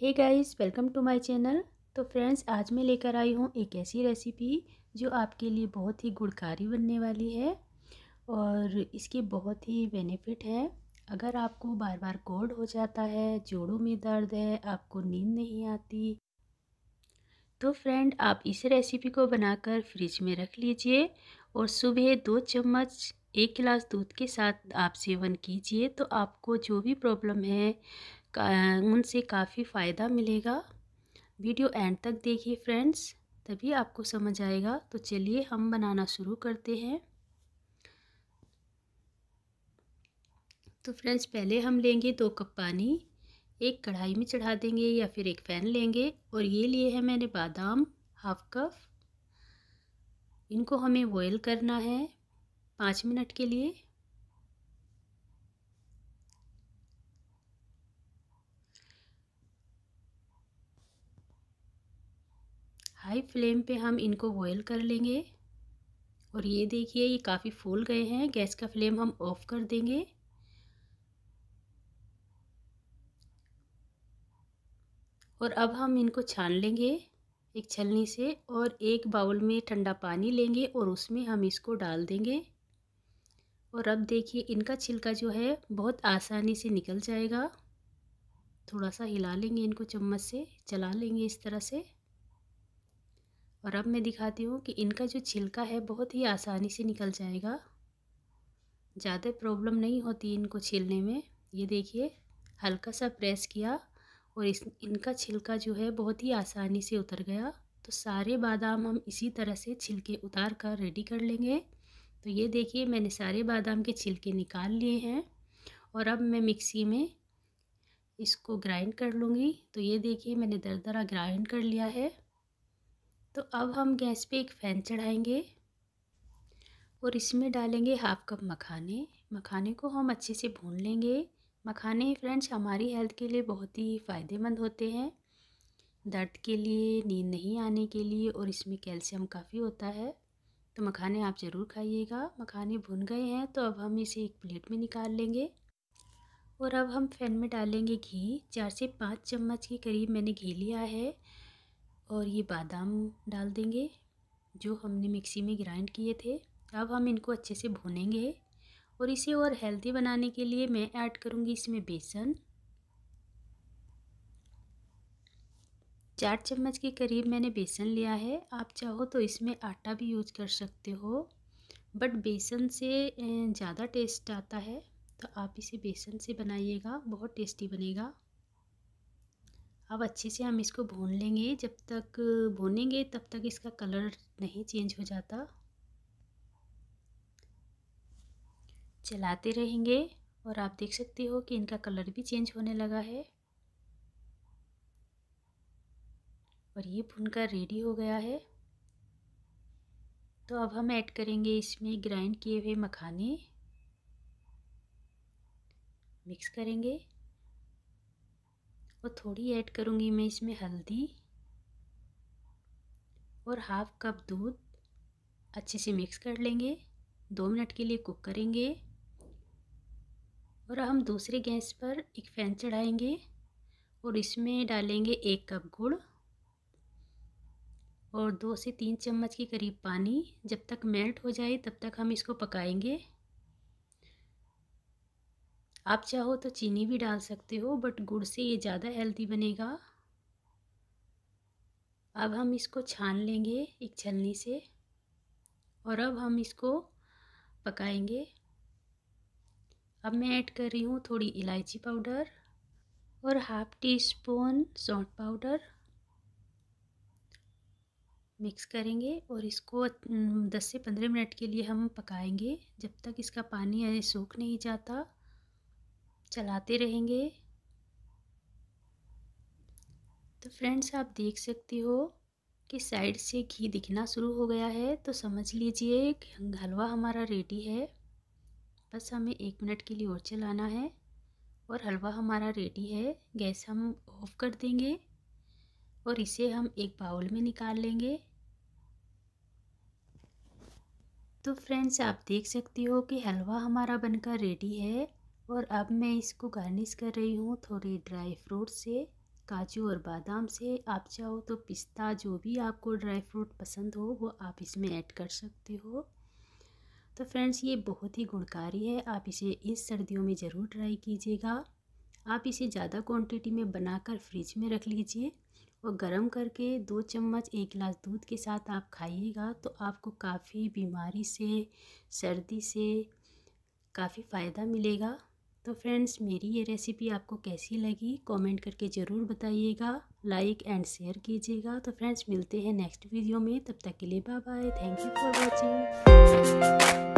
hey guys welcome to my channel तो friends आज मैं लेकर आई हूँ एक ऐसी रेसिपी जो आपके लिए बहुत ही गुड़कारी बनने वाली है और इसके बहुत ही बेनिफिट है अगर आपको बार बार कोल्ड हो जाता है जोड़ों में दर्द है आपको नींद नहीं आती तो फ्रेंड आप इस रेसिपी को बनाकर फ्रिज में रख लीजिए और सुबह दो चम्मच एक गिलास दूध के साथ आप सेवन कीजिए तो आपको जो भी प्रॉब्लम है उनसे काफ़ी फ़ायदा मिलेगा वीडियो एंड तक देखिए फ्रेंड्स तभी आपको समझ आएगा तो चलिए हम बनाना शुरू करते हैं तो फ्रेंड्स पहले हम लेंगे दो कप पानी एक कढ़ाई में चढ़ा देंगे या फिर एक फ़ैन लेंगे और ये लिए हैं मैंने बादाम हाफ कप इनको हमें बॉयल करना है पाँच मिनट के लिए हाई फ्लेम पे हम इनको बॉयल कर लेंगे और ये देखिए ये काफ़ी फूल गए हैं गैस का फ्लेम हम ऑफ कर देंगे और अब हम इनको छान लेंगे एक छलनी से और एक बाउल में ठंडा पानी लेंगे और उसमें हम इसको डाल देंगे और अब देखिए इनका छिलका जो है बहुत आसानी से निकल जाएगा थोड़ा सा हिला लेंगे इनको चम्मच से चला लेंगे इस तरह से और अब मैं दिखाती हूँ कि इनका जो छिलका है बहुत ही आसानी से निकल जाएगा ज़्यादा प्रॉब्लम नहीं होती इनको छीलने में ये देखिए हल्का सा प्रेस किया और इस इनका छिलका जो है बहुत ही आसानी से उतर गया तो सारे बादाम हम इसी तरह से छिलके उतार कर रेडी कर लेंगे तो ये देखिए मैंने सारे बादाम के छिलके निकाल लिए हैं और अब मैं मिक्सी में इसको ग्राइंड कर लूँगी तो ये देखिए मैंने दरा ग्राइंड कर लिया है तो अब हम गैस पे एक फ़ैन चढ़ाएंगे और इसमें डालेंगे हाफ कप मखाने मखाने को हम अच्छे से भून लेंगे मखाने फ्रेंड्स हमारी हेल्थ के लिए बहुत ही फ़ायदेमंद होते हैं दर्द के लिए नींद नहीं आने के लिए और इसमें कैल्शियम काफ़ी होता है तो मखाने आप ज़रूर खाइएगा मखाने भुन गए हैं तो अब हम इसे एक प्लेट में निकाल लेंगे और अब हम फैन में डालेंगे घी चार से पाँच चम्मच के करीब मैंने घी लिया है और ये बादाम डाल देंगे जो हमने मिक्सी में ग्राइंड किए थे अब हम इनको अच्छे से भुनेंगे और इसे और हेल्दी बनाने के लिए मैं ऐड करूँगी इसमें बेसन चार चम्मच के करीब मैंने बेसन लिया है आप चाहो तो इसमें आटा भी यूज कर सकते हो बट बेसन से ज़्यादा टेस्ट आता है तो आप इसे बेसन से बनाइएगा बहुत टेस्टी बनेगा अब अच्छे से हम इसको भून लेंगे जब तक भूनेंगे तब तक इसका कलर नहीं चेंज हो जाता चलाते रहेंगे और आप देख सकते हो कि इनका कलर भी चेंज होने लगा है और ये भुनका रेडी हो गया है तो अब हम ऐड करेंगे इसमें ग्राइंड किए हुए मखाने मिक्स करेंगे और थोड़ी ऐड करूँगी मैं इसमें हल्दी और हाफ कप दूध अच्छे से मिक्स कर लेंगे दो मिनट के लिए कुक करेंगे और हम दूसरे गैस पर एक फैन चढ़ाएंगे और इसमें डालेंगे एक कप गुड़ और दो से तीन चम्मच के करीब पानी जब तक मेल्ट हो जाए तब तक हम इसको पकाएंगे आप चाहो तो चीनी भी डाल सकते हो बट गुड़ से ये ज़्यादा हेल्दी बनेगा अब हम इसको छान लेंगे एक छलनी से और अब हम इसको पकाएंगे अब मैं ऐड कर रही हूँ थोड़ी इलायची पाउडर और हाफ टी स्पून सौंठ पाउडर मिक्स करेंगे और इसको 10 से 15 मिनट के लिए हम पकाएंगे जब तक इसका पानी सूख नहीं जाता चलाते रहेंगे तो फ्रेंड्स आप देख सकते हो कि साइड से घी दिखना शुरू हो गया है तो समझ लीजिए कि हलवा हमारा रेडी है बस हमें एक मिनट के लिए और चलाना है और हलवा हमारा रेडी है गैस हम ऑफ कर देंगे और इसे हम एक बाउल में निकाल लेंगे तो फ्रेंड्स आप देख सकते हो कि हलवा हमारा बनकर रेडी है और अब मैं इसको गार्निश कर रही हूँ थोड़े ड्राई फ्रूट से काजू और बादाम से आप चाहो तो पिस्ता जो भी आपको ड्राई फ्रूट पसंद हो वो आप इसमें ऐड कर सकते हो तो फ्रेंड्स ये बहुत ही गुणकारी है आप इसे इस सर्दियों में ज़रूर ट्राई कीजिएगा आप इसे ज़्यादा क्वांटिटी में बनाकर फ्रिज में रख लीजिए और गर्म करके दो चम्मच एक गिलास दूध के साथ आप खाइएगा तो आपको काफ़ी बीमारी से सर्दी से काफ़ी फ़ायदा मिलेगा तो फ्रेंड्स मेरी ये रेसिपी आपको कैसी लगी कमेंट करके ज़रूर बताइएगा लाइक एंड शेयर कीजिएगा तो फ्रेंड्स मिलते हैं नेक्स्ट वीडियो में तब तक के लिए bye bye thank you for watching